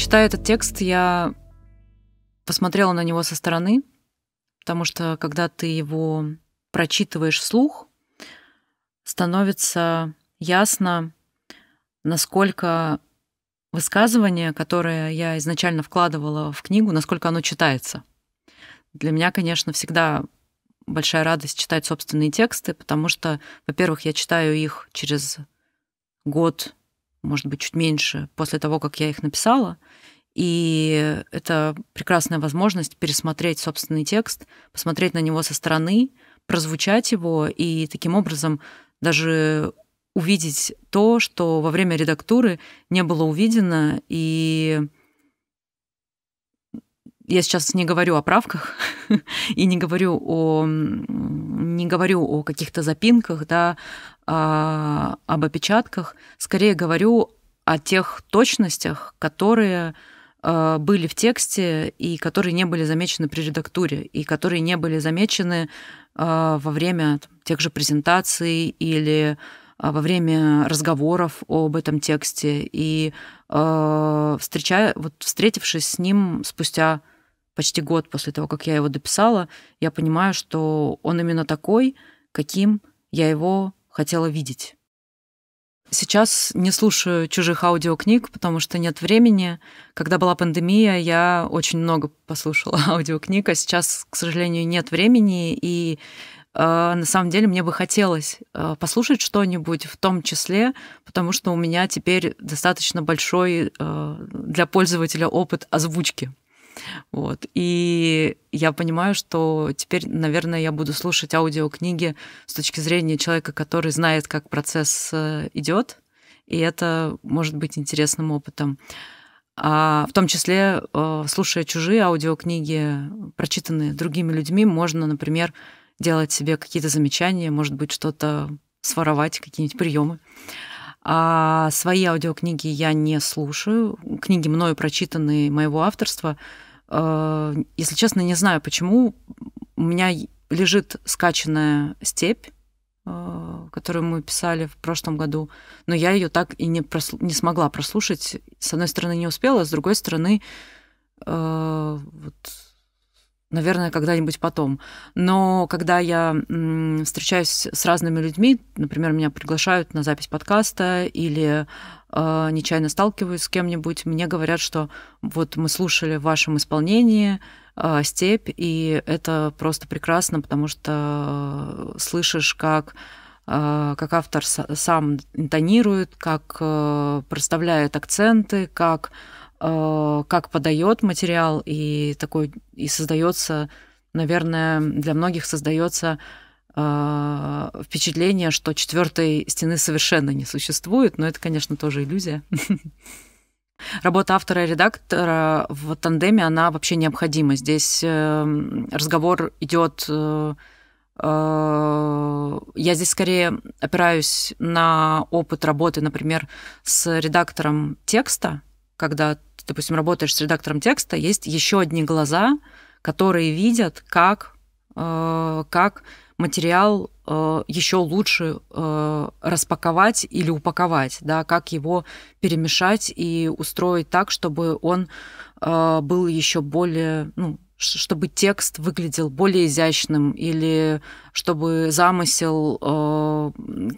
Читая этот текст, я посмотрела на него со стороны, потому что когда ты его прочитываешь вслух, становится ясно, насколько высказывание, которое я изначально вкладывала в книгу, насколько оно читается. Для меня, конечно, всегда большая радость читать собственные тексты, потому что, во-первых, я читаю их через год, может быть, чуть меньше после того, как я их написала. И это прекрасная возможность пересмотреть собственный текст, посмотреть на него со стороны, прозвучать его и таким образом даже увидеть то, что во время редактуры не было увидено. И я сейчас не говорю о правках и не говорю о, не говорю о каких-то запинках, да, о а, об опечатках, скорее говорю о тех точностях, которые а, были в тексте и которые не были замечены при редактуре, и которые не были замечены а, во время там, тех же презентаций или а, во время разговоров об этом тексте и э, а, встречая, вот встретившись с ним спустя почти год после того, как я его дописала, я понимаю, что он именно такой, каким я его хотела видеть. Сейчас не слушаю чужих аудиокниг, потому что нет времени. Когда была пандемия, я очень много послушала аудиокниг, а сейчас, к сожалению, нет времени. И э, на самом деле мне бы хотелось э, послушать что-нибудь в том числе, потому что у меня теперь достаточно большой э, для пользователя опыт озвучки. Вот. И я понимаю, что теперь, наверное, я буду слушать аудиокниги с точки зрения человека, который знает, как процесс э, идет, и это может быть интересным опытом. А в том числе, э, слушая чужие аудиокниги, прочитанные другими людьми, можно, например, делать себе какие-то замечания, может быть, что-то своровать, какие-нибудь приемы. А свои аудиокниги я не слушаю. Книги мною прочитанные моего авторства Э, если честно, не знаю, почему. У меня лежит скачанная степь, э, которую мы писали в прошлом году, но я ее так и не, прослу- не смогла прослушать. С одной стороны, не успела, с другой стороны, э, вот наверное, когда-нибудь потом. Но когда я встречаюсь с разными людьми, например, меня приглашают на запись подкаста или э, нечаянно сталкиваюсь с кем-нибудь, мне говорят, что вот мы слушали в вашем исполнении э, степь, и это просто прекрасно, потому что слышишь, как а, как автор сам интонирует, как проставляет акценты, как Э, как подает материал, и такой и создается, наверное, для многих создается э, впечатление, что четвертой стены совершенно не существует, но это, конечно, тоже иллюзия. Работа автора и редактора в тандеме, она вообще необходима. Здесь э, разговор идет... Я здесь скорее опираюсь на опыт работы, например, с редактором текста, когда допустим, работаешь с редактором текста, есть еще одни глаза, которые видят, как, э, как материал э, еще лучше э, распаковать или упаковать, да, как его перемешать и устроить так, чтобы он э, был еще более, ну, чтобы текст выглядел более изящным или чтобы замысел э,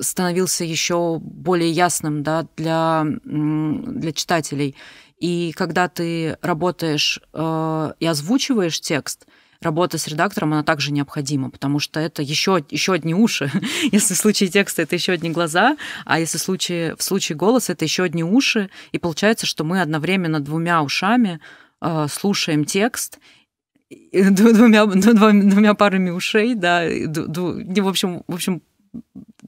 становился еще более ясным да, для, для читателей. И когда ты работаешь э, и озвучиваешь текст, работа с редактором, она также необходима, потому что это еще, еще одни уши. если в случае текста это еще одни глаза, а если в случае, в случае голоса это еще одни уши. И получается, что мы одновременно двумя ушами э, слушаем текст двумя, двумя, двумя парами ушей, да, ду, ду, в общем, в общем,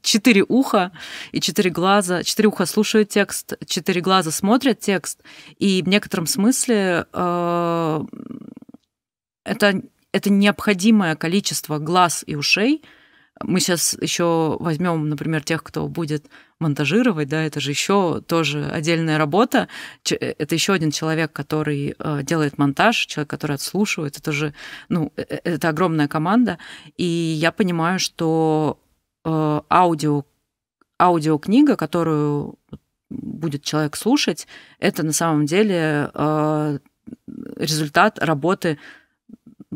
четыре уха и четыре глаза. Четыре уха слушают текст, четыре глаза смотрят текст. И в некотором смысле э, это, это необходимое количество глаз и ушей. Мы сейчас еще возьмем, например, тех, кто будет монтажировать, да, это же еще тоже отдельная работа. Э, это еще один человек, который э, делает монтаж, человек, который отслушивает. Это же, ну, э, это огромная команда. И я понимаю, что Э, аудио, аудиокнига, которую будет человек слушать, это на самом деле э, результат работы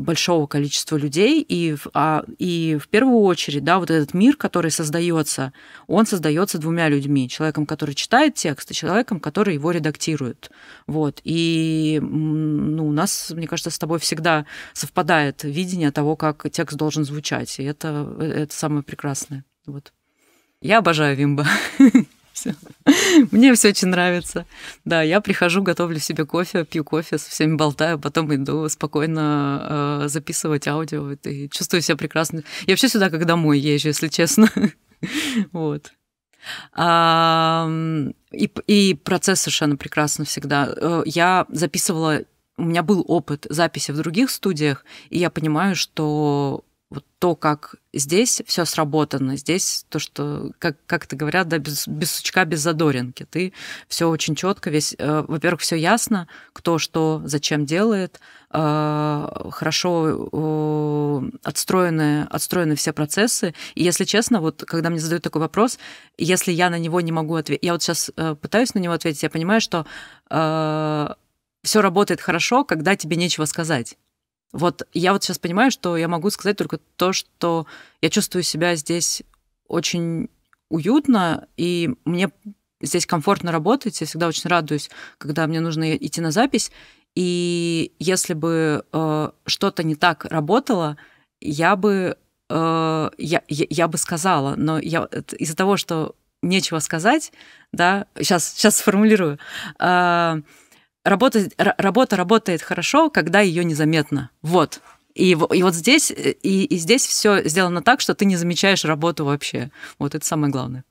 большого количества людей, и, а, и в первую очередь, да, вот этот мир, который создается, он создается двумя людьми, человеком, который читает текст, и человеком, который его редактирует, вот, и, ну, у нас, мне кажется, с тобой всегда совпадает видение того, как текст должен звучать, и это, э, это самое прекрасное, вот. Я обожаю Вимба. все. Мне все очень нравится. Да, я прихожу, готовлю себе кофе, пью кофе, со всеми болтаю, потом иду спокойно э, записывать аудио вот, и чувствую себя прекрасно. Я вообще сюда как домой езжу, если честно. вот. А, и, и процесс совершенно прекрасно всегда. Э, я записывала, у меня был опыт записи в других студиях, и я понимаю, что вот то, как здесь все сработано, здесь то, что, как, как это говорят, да, без, без сучка, без задоринки. Ты все очень четко, весь, э, во-первых, все ясно, кто что, зачем делает, э, хорошо э, отстроены, отстроены все процессы. И если честно, вот когда мне задают такой вопрос, если я на него не могу ответить, я вот сейчас э, пытаюсь на него ответить, я понимаю, что э, все работает хорошо, когда тебе нечего сказать. Вот я вот сейчас понимаю, что я могу сказать только то, что я чувствую себя здесь очень уютно, и мне здесь комфортно работать. Я всегда очень радуюсь, когда мне нужно идти на запись. И если бы э, что-то не так работало, я бы, э, я, я, я бы сказала, но я из-за того, что нечего сказать, да, сейчас, сейчас сформулирую, э, работа, работа работает хорошо, когда ее незаметно. Вот. И, и вот здесь, и, и здесь все сделано так, что ты не замечаешь работу вообще. Вот это самое главное.